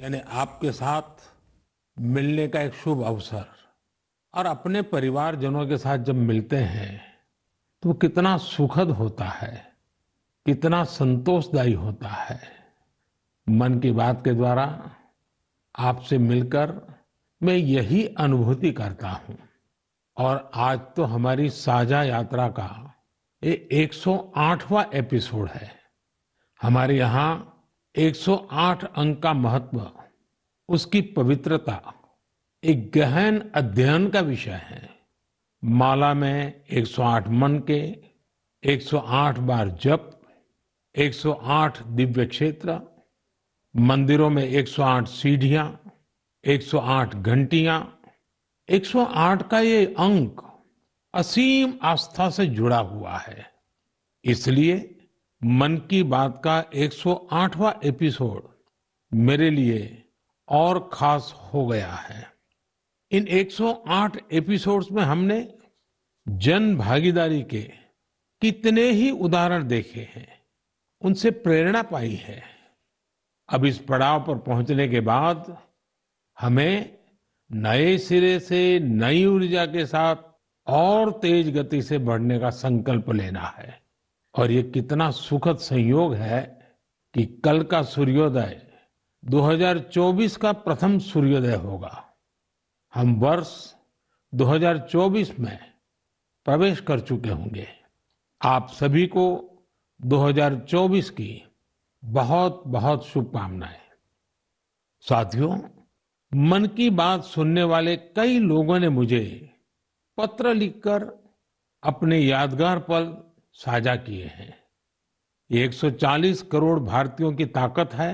यानी आपके साथ मिलने का एक शुभ अवसर और अपने परिवारजनों के साथ जब मिलते हैं तो कितना सुखद होता है कितना संतोषदायी होता है मन की बात के द्वारा आपसे मिलकर मैं यही अनुभूति करता हूं और आज तो हमारी साझा यात्रा का ये 108वां एपिसोड है हमारे यहाँ 108 अंक का महत्व उसकी पवित्रता एक गहन अध्ययन का विषय है माला में 108 मन के 108 बार जप 108 दिव्य क्षेत्र मंदिरों में 108 सीढ़ियां एक घंटियां 108 का ये अंक असीम आस्था से जुड़ा हुआ है इसलिए मन की बात का 108वां एपिसोड मेरे लिए और खास हो गया है इन 108 एपिसोड्स में हमने जन भागीदारी के कितने ही उदाहरण देखे हैं उनसे प्रेरणा पाई है अब इस पड़ाव पर पहुंचने के बाद हमें नए सिरे से नई ऊर्जा के साथ और तेज गति से बढ़ने का संकल्प लेना है और ये कितना सुखद संयोग है कि कल का सूर्योदय 2024 का प्रथम सूर्योदय होगा हम वर्ष 2024 में प्रवेश कर चुके होंगे आप सभी को 2024 की बहुत बहुत शुभकामनाएं साथियों मन की बात सुनने वाले कई लोगों ने मुझे पत्र लिखकर अपने यादगार पल साझा किए हैं ये 140 करोड़ भारतीयों की ताकत है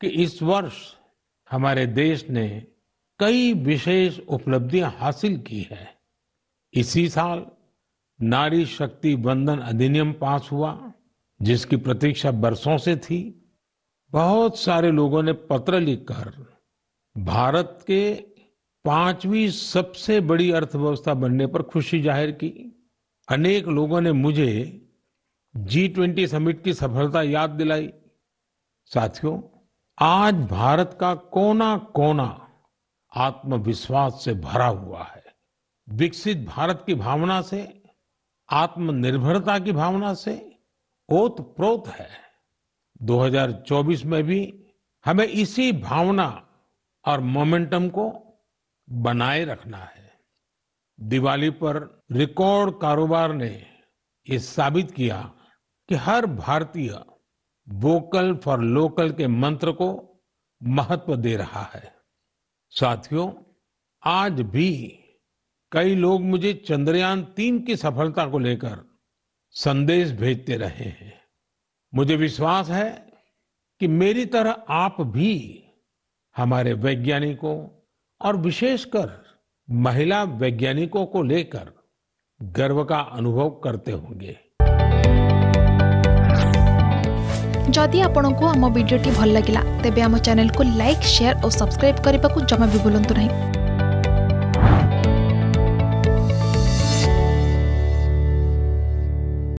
कि इस वर्ष हमारे देश ने कई विशेष उपलब्धियां हासिल की है इसी साल नारी शक्ति बंधन अधिनियम पास हुआ जिसकी प्रतीक्षा बरसों से थी बहुत सारे लोगों ने पत्र लिखकर भारत के पांचवी सबसे बड़ी अर्थव्यवस्था बनने पर खुशी जाहिर की अनेक लोगों ने मुझे जी ट्वेंटी समिट की सफलता याद दिलाई साथियों आज भारत का कोना कोना आत्मविश्वास से भरा हुआ है विकसित भारत की भावना से आत्मनिर्भरता की भावना से ओत प्रोत है 2024 में भी हमें इसी भावना और मोमेंटम को बनाए रखना है दिवाली पर रिकॉर्ड कारोबार ने ये साबित किया कि हर भारतीय वोकल फॉर लोकल के मंत्र को महत्व दे रहा है साथियों आज भी कई लोग मुझे चंद्रयान तीन की सफलता को लेकर संदेश भेजते रहे हैं मुझे विश्वास है कि मेरी तरह आप भी हमारे वैज्ञानिकों और विशेषकर महिला वैज्ञानिकों को लेकर गर्व का अनुभव करते होंगे जदि आपण को आम भिडी भल लगा तेब आम चैनल को लाइक शेयर और सब्सक्राइब करने को जमा भी बुलां नहीं